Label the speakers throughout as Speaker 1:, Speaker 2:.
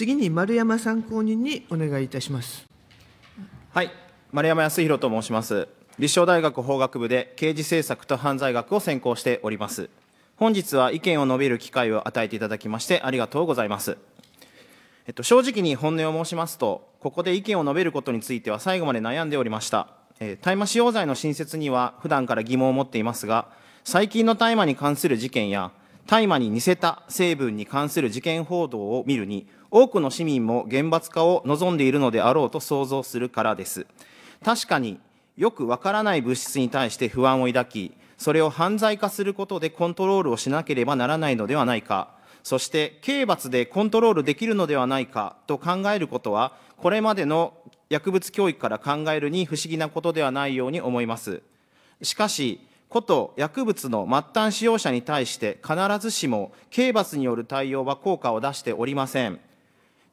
Speaker 1: 次に丸山参考人にお願いいたします。はい、丸山康弘と申します。立正大学法学部で刑事政策と犯罪学を専攻しております。本日は意見を述べる機会を与えていただきましてありがとうございます。えっと、正直に本音を申しますと、ここで意見を述べることについては最後まで悩んでおりました。えー、大麻使用罪の新設には普段から疑問を持っていますが、最近の大麻に関する事件や大麻に似せた成分に関する事件報道を見るに多くの市民も厳罰化を望んでいるのであろうと想像するからです確かによくわからない物質に対して不安を抱きそれを犯罪化することでコントロールをしなければならないのではないかそして刑罰でコントロールできるのではないかと考えることはこれまでの薬物教育から考えるに不思議なことではないように思いますしかしこと薬物の末端使用者に対して必ずしも刑罰による対応は効果を出しておりません。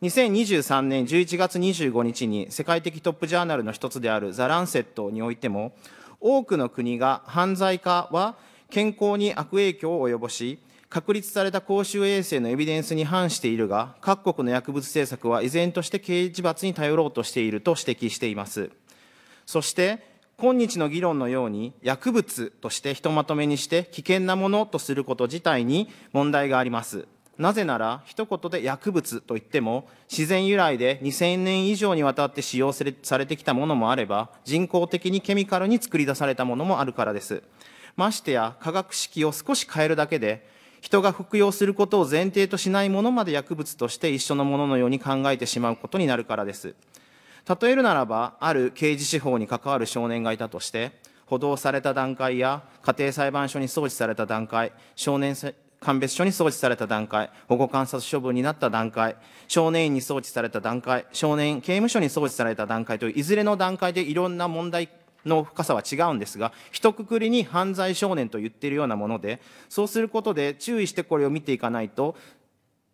Speaker 1: 2023年11月25日に世界的トップジャーナルの一つであるザ・ランセットにおいても多くの国が犯罪化は健康に悪影響を及ぼし確立された公衆衛生のエビデンスに反しているが各国の薬物政策は依然として刑事罰に頼ろうとしていると指摘していますそして今日の議論のように薬物としてひとまとめにして危険なものとすること自体に問題があります。なぜなら一言で薬物といっても自然由来で2000年以上にわたって使用されてきたものもあれば人工的にケミカルに作り出されたものもあるからです。ましてや化学式を少し変えるだけで人が服用することを前提としないものまで薬物として一緒のもののように考えてしまうことになるからです。例えるならばある刑事司法に関わる少年がいたとして補導された段階や家庭裁判所に送致された段階少年鑑別所に送致された段階保護観察処分になった段階少年院に送致された段階少年刑務所に送致された段階といういずれの段階でいろんな問題の深さは違うんですが、一括りに犯罪少年と言っているようなもので、そうすることで注意してこれを見ていかないと、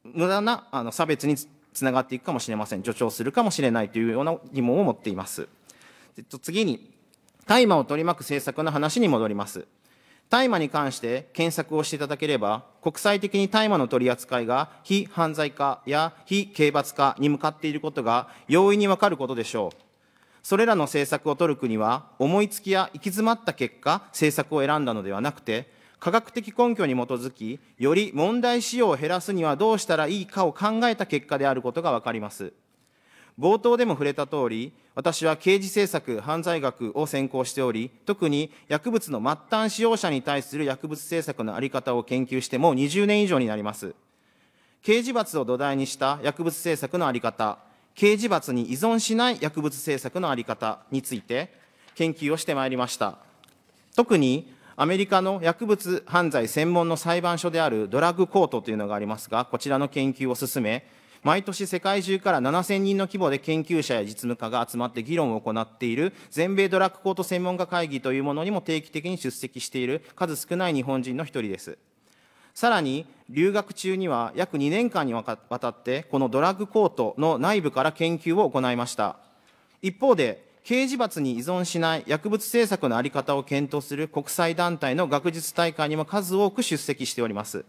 Speaker 1: 無駄なあの差別につながっていくかもしれません助長するかもしれないというような疑問を持っています次に大麻を取り巻く政策の話に戻ります大麻に関して検索をしていただければ国際的に大麻の取り扱いが非犯罪化や非刑罰化に向かっていることが容易にわかることでしょうそれらの政策を取る国は思いつきや行き詰まった結果政策を選んだのではなくて科学的根拠に基づき、より問題使用を減らすにはどうしたらいいかを考えた結果であることが分かります。冒頭でも触れたとおり、私は刑事政策、犯罪学を専攻しており、特に薬物の末端使用者に対する薬物政策のあり方を研究してもう20年以上になります。刑事罰を土台にした薬物政策のあり方、刑事罰に依存しない薬物政策のあり方について研究をしてまいりました。特にアメリカの薬物犯罪専門の裁判所であるドラッグコートというのがありますが、こちらの研究を進め、毎年世界中から7000人の規模で研究者や実務家が集まって議論を行っている全米ドラッグコート専門家会議というものにも定期的に出席している数少ない日本人の一人です。さらに留学中には約2年間にわたってこのドラッグコートの内部から研究を行いました。一方で刑事罰に依存しない薬物政策の在り方を検討する国際団体の学術大会にも数多く出席しております。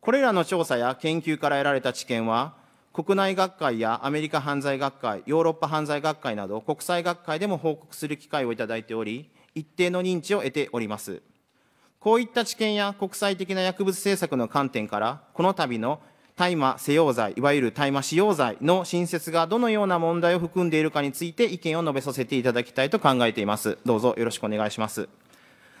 Speaker 1: これらの調査や研究から得られた知見は、国内学会やアメリカ犯罪学会、ヨーロッパ犯罪学会など国際学会でも報告する機会をいただいており、一定の認知を得ております。こういった知見や国際的な薬物政策の観点から、この度の大麻施用罪いわゆる大麻使用罪の新設がどのような問題を含んでいるかについて意見を述べさせていただきたいと考えていますどうぞよろしくお願いします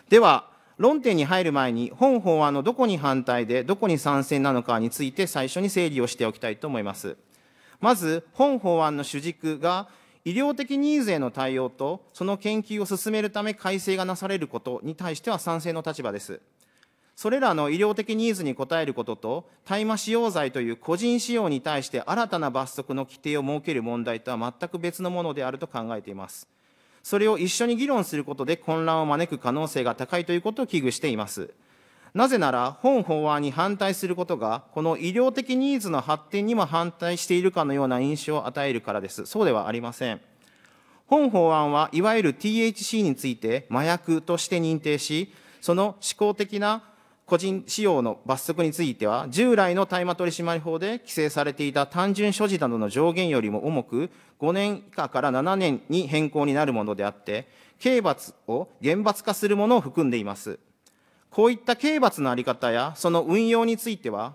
Speaker 1: では論点に入る前に本法案のどこに反対でどこに賛成なのかについて最初に整理をしておきたいと思いますまず本法案の主軸が医療的ニーズへの対応とその研究を進めるため改正がなされることに対しては賛成の立場ですそれらの医療的ニーズに応えることと、大麻使用罪という個人使用に対して新たな罰則の規定を設ける問題とは全く別のものであると考えています。それを一緒に議論することで混乱を招く可能性が高いということを危惧しています。なぜなら、本法案に反対することが、この医療的ニーズの発展にも反対しているかのような印象を与えるからです。そうではありません。本法案はいわゆる THC について麻薬として認定し、その思考的な個人使用の罰則については、従来の大麻取締法で規制されていた単純所持などの上限よりも重く、5年以下から7年に変更になるものであって、刑罰を厳罰化するものを含んでいます。こういった刑罰のあり方やその運用については、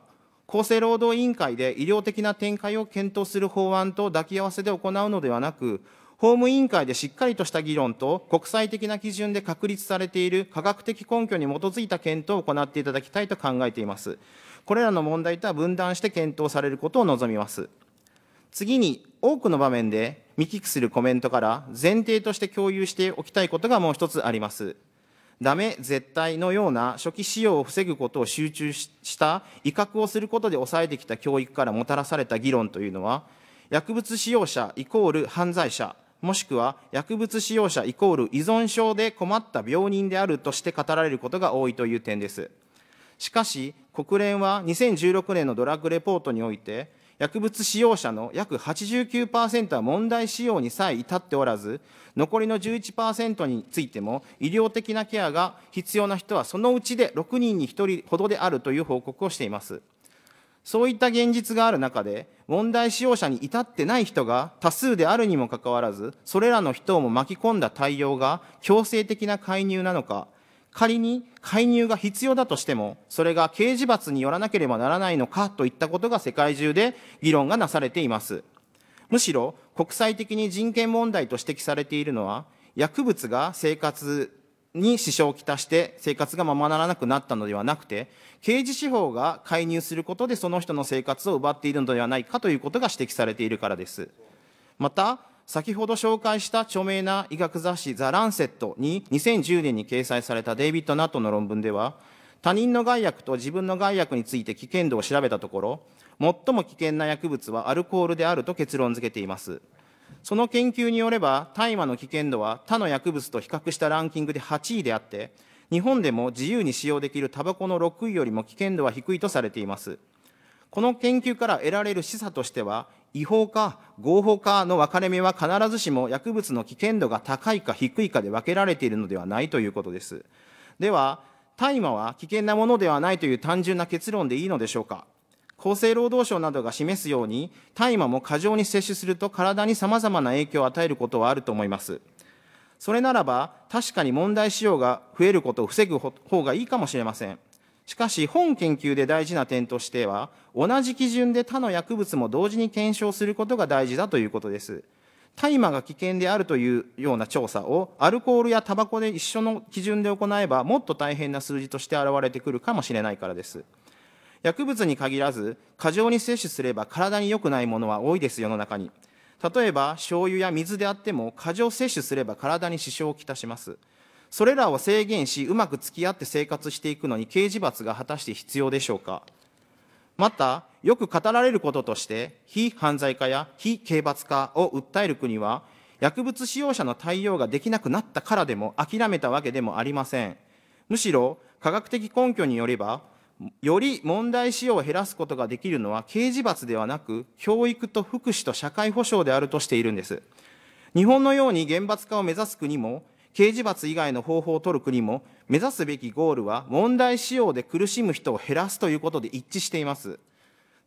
Speaker 1: 厚生労働委員会で医療的な展開を検討する法案と抱き合わせで行うのではなく、法務委員会でしっかりとした議論と、国際的な基準で確立されている科学的根拠に基づいた検討を行っていただきたいと考えています。これらの問題とは分断して検討されることを望みます。次に、多くの場面で見聞きするコメントから前提として共有しておきたいことがもう一つあります。ダメ、絶対のような初期使用を防ぐことを集中した威嚇をすることで抑えてきた教育からもたらされた議論というのは、薬物使用者イコール犯罪者もしくは薬物使用者イコール依存症で困った病人であるとして語られることが多いという点です。しかし、国連は2016年のドラッグレポートにおいて、薬物使用者の約89%は問題使用にさえ至っておらず、残りの11%についても、医療的なケアが必要な人はそのうちで6人に1人ほどであるという報告をしています。そういった現実がある中で、問題使用者に至ってない人が多数であるにもかかわらず、それらの人をも巻き込んだ対応が強制的な介入なのか、仮に介入が必要だとしても、それが刑事罰によらなければならないのかといったことが世界中で議論がなされています。むしろ国際的に人権問題と指摘されているのは、薬物が生活に支障をきたして生活がままならなくなったのではなくて、刑事司法が介入することでその人の生活を奪っているのではないかということが指摘されているからです。また、先ほど紹介した著名な医学雑誌ザ・ランセットに2010年に掲載されたデイビッド・ナットの論文では、他人の害薬と自分の害薬について危険度を調べたところ、最も危険な薬物はアルコールであると結論付けています。その研究によれば大麻の危険度は他の薬物と比較したランキングで8位であって日本でも自由に使用できるタバコの6位よりも危険度は低いとされていますこの研究から得られる示唆としては違法か合法かの分かれ目は必ずしも薬物の危険度が高いか低いかで分けられているのではないということですでは大麻は危険なものではないという単純な結論でいいのでしょうか厚生労働省などが示すように、大麻も過剰に摂取すると体にさまざまな影響を与えることはあると思います。それならば、確かに問題使用が増えることを防ぐ方がいいかもしれません。しかし、本研究で大事な点としては、同じ基準で他の薬物も同時に検証することが大事だということです。大麻が危険であるというような調査を、アルコールやタバコで一緒の基準で行えば、もっと大変な数字として現れてくるかもしれないからです。薬物に限らず、過剰に摂取すれば体に良くないものは多いです、世の中に。例えば、醤油や水であっても、過剰摂取すれば体に支障をきたします。それらを制限し、うまく付き合って生活していくのに刑事罰が果たして必要でしょうか。また、よく語られることとして、非犯罪化や非刑罰化を訴える国は、薬物使用者の対応ができなくなったからでも諦めたわけでもありません。むしろ、科学的根拠によれば、より問題使用を減らすことができるのは刑事罰ではなく、教育と福祉と社会保障であるとしているんです。日本のように厳罰化を目指す国も、刑事罰以外の方法を取る国も、目指すべきゴールは問題使用で苦しむ人を減らすということで一致しています。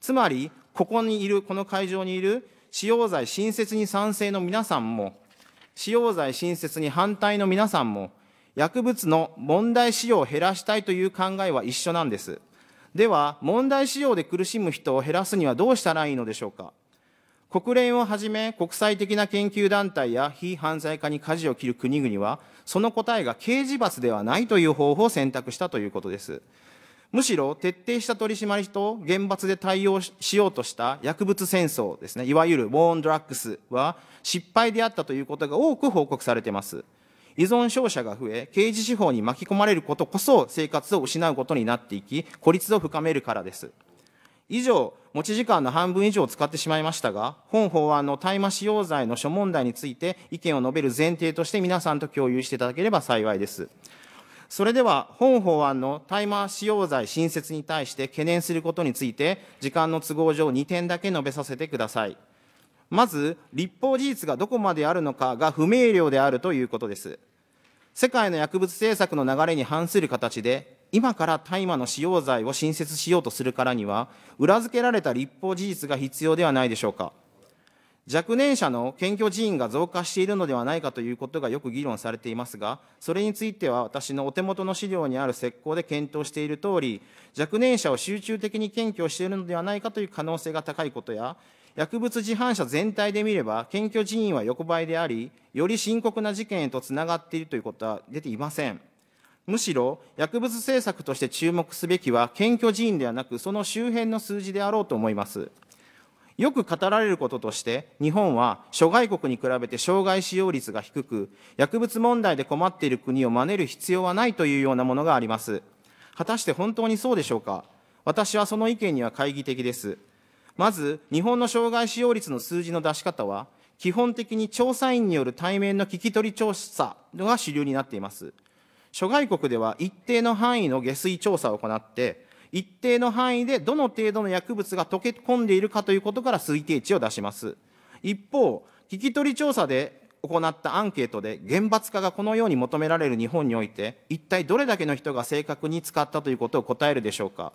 Speaker 1: つまり、ここにいる、この会場にいる使用罪新設に賛成の皆さんも、使用罪新設に反対の皆さんも、薬物の問題使用を減らしたいという考えは一緒なんです。では、問題使用で苦しむ人を減らすにはどうしたらいいのでしょうか。国連をはじめ国際的な研究団体や非犯罪化に舵を切る国々は、その答えが刑事罰ではないという方法を選択したということです。むしろ徹底した取締りと厳罰で対応しようとした薬物戦争ですね、いわゆるウォーンドラッグスは失敗であったということが多く報告されています。依存症者が増え、刑事司法に巻き込まれることこそ生活を失うことになっていき、孤立を深めるからです。以上、持ち時間の半分以上を使ってしまいましたが、本法案の大麻使用罪の諸問題について意見を述べる前提として皆さんと共有していただければ幸いです。それでは、本法案の大麻使用罪新設に対して懸念することについて、時間の都合上2点だけ述べさせてください。まず立法事実がどこまであるのかが不明瞭であるということです世界の薬物政策の流れに反する形で今から大麻の使用罪を新設しようとするからには裏付けられた立法事実が必要ではないでしょうか若年者の検挙人員が増加しているのではないかということがよく議論されていますが、それについては私のお手元の資料にある石膏で検討しているとおり、若年者を集中的に検挙しているのではないかという可能性が高いことや、薬物自販車全体で見れば、検挙人員は横ばいであり、より深刻な事件へとつながっているということは出ていません。むしろ、薬物政策として注目すべきは、検挙人員ではなく、その周辺の数字であろうと思います。よく語られることとして、日本は諸外国に比べて障害使用率が低く、薬物問題で困っている国を真似る必要はないというようなものがあります。果たして本当にそうでしょうか私はその意見には懐疑的です。まず、日本の障害使用率の数字の出し方は、基本的に調査員による対面の聞き取り調査が主流になっています。諸外国では一定の範囲の下水調査を行って、一定の範囲でどの程度の薬物が溶け込んでいるかということから推定値を出します。一方、聞き取り調査で行ったアンケートで、厳罰化がこのように求められる日本において、一体どれだけの人が正確に使ったということを答えるでしょうか。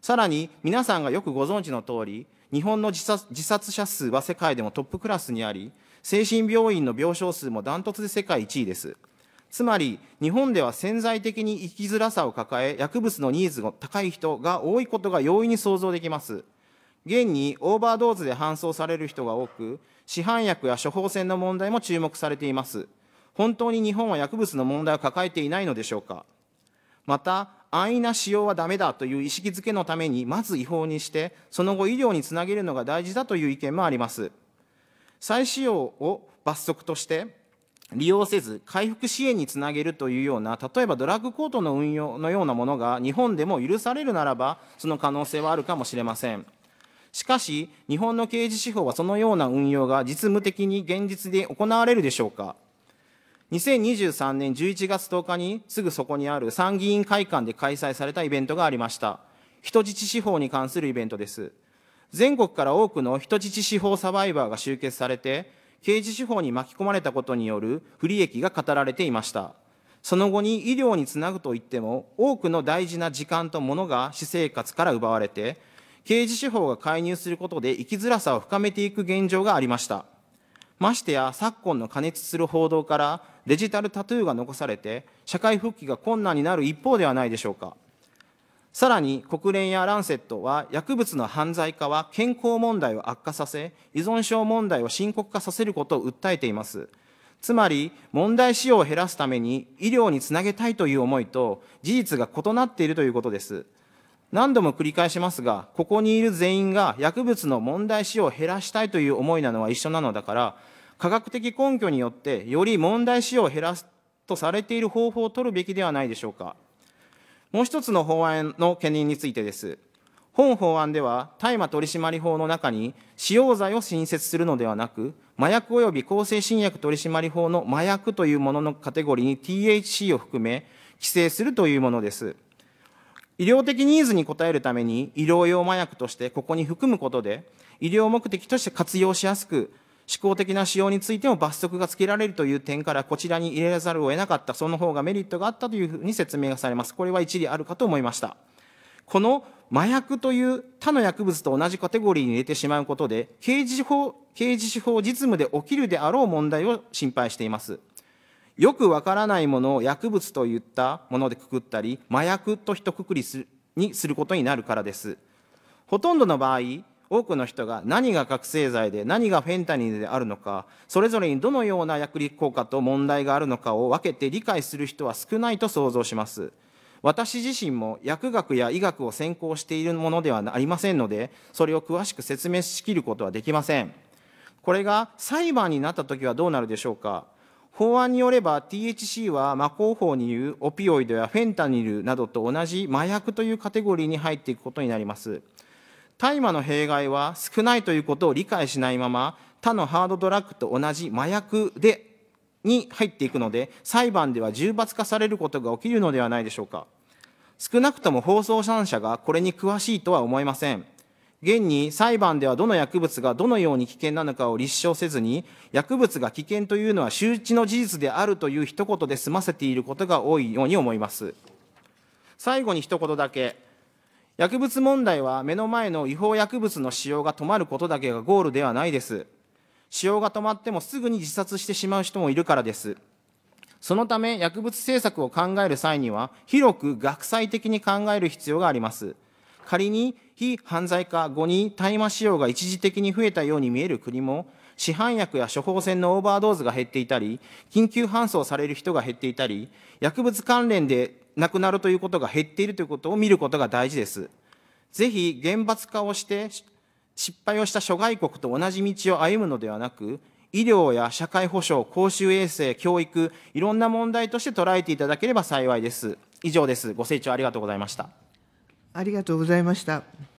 Speaker 1: さらに、皆さんがよくご存知の通り、日本の自殺自殺者数は世界でもトップクラスにあり、精神病院の病床数もダントツで世界1位です。つまり、日本では潜在的に生きづらさを抱え、薬物のニーズが高い人が多いことが容易に想像できます。現にオーバードーズで搬送される人が多く、市販薬や処方箋の問題も注目されています。本当に日本は薬物の問題を抱えていないのでしょうか。また、安易な使用はダメだという意識づけのために、まず違法にして、その後医療につなげるのが大事だという意見もあります。再使用を罰則として、利用せず回復支援につなげるというような、例えばドラッグコートの運用のようなものが日本でも許されるならば、その可能性はあるかもしれません。しかし、日本の刑事司法はそのような運用が実務的に現実で行われるでしょうか。2023年11月10日にすぐそこにある参議院会館で開催されたイベントがありました。人質司法に関するイベントです。全国から多くの人質司法サバイバーが集結されて、刑事司法に巻き込まれたことによる不利益が語られていました。その後に医療につなぐといっても、多くの大事な時間とものが私生活から奪われて、刑事司法が介入することで生きづらさを深めていく現状がありました。ましてや昨今の過熱する報道からデジタルタトゥーが残されて社会復帰が困難になる一方ではないでしょうかさらに国連やランセットは薬物の犯罪化は健康問題を悪化させ依存症問題を深刻化させることを訴えていますつまり問題使用を減らすために医療につなげたいという思いと事実が異なっているということです何度も繰り返しますが、ここにいる全員が薬物の問題使用を減らしたいという思いなのは一緒なのだから、科学的根拠によってより問題使用を減らすとされている方法を取るべきではないでしょうか。もう一つの法案の懸念についてです。本法案では、大麻取締法の中に使用罪を新設するのではなく、麻薬及び向精神薬取締法の麻薬というもののカテゴリーに THC を含め、規制するというものです。医療的ニーズに応えるために医療用麻薬としてここに含むことで、医療目的として活用しやすく、思考的な使用についても罰則がつけられるという点から、こちらに入れざるを得なかった、その方がメリットがあったというふうに説明がされます。これは一理あるかと思いました。この麻薬という他の薬物と同じカテゴリーに入れてしまうことで、刑事法、刑事司法実務で起きるであろう問題を心配しています。よくわからないものを薬物といったものでくくったり麻薬と一括りにすることになるからですほとんどの場合多くの人が何が覚醒剤で何がフェンタニルであるのかそれぞれにどのような薬理効果と問題があるのかを分けて理解する人は少ないと想像します私自身も薬学や医学を専攻しているものではありませんのでそれを詳しく説明しきることはできませんこれが裁判になった時はどうなるでしょうか法案によれば THC はま、広報に言うオピオイドやフェンタニルなどと同じ麻薬というカテゴリーに入っていくことになります。大麻の弊害は少ないということを理解しないまま他のハードドラッグと同じ麻薬でに入っていくので裁判では重罰化されることが起きるのではないでしょうか少なくとも放送3社がこれに詳しいとは思えません現に裁判ではどの薬物がどのように危険なのかを立証せずに、薬物が危険というのは周知の事実であるという一言で済ませていることが多いように思います。最後に一言だけ。薬物問題は目の前の違法薬物の使用が止まることだけがゴールではないです。使用が止まってもすぐに自殺してしまう人もいるからです。そのため薬物政策を考える際には広く学際的に考える必要があります。仮に非犯罪化後に大麻使用が一時的に増えたように見える国も、市販薬や処方箋のオーバードーズが減っていたり、緊急搬送される人が減っていたり、薬物関連で亡くなるということが減っているということを見ることが大事です。ぜひ、厳罰化をして、失敗をした諸外国と同じ道を歩むのではなく、医療や社会保障、公衆衛生、教育、いろんな問題として捉えていただければ幸いです。以上です。ご清聴ありがとうございました。ありがとうございました。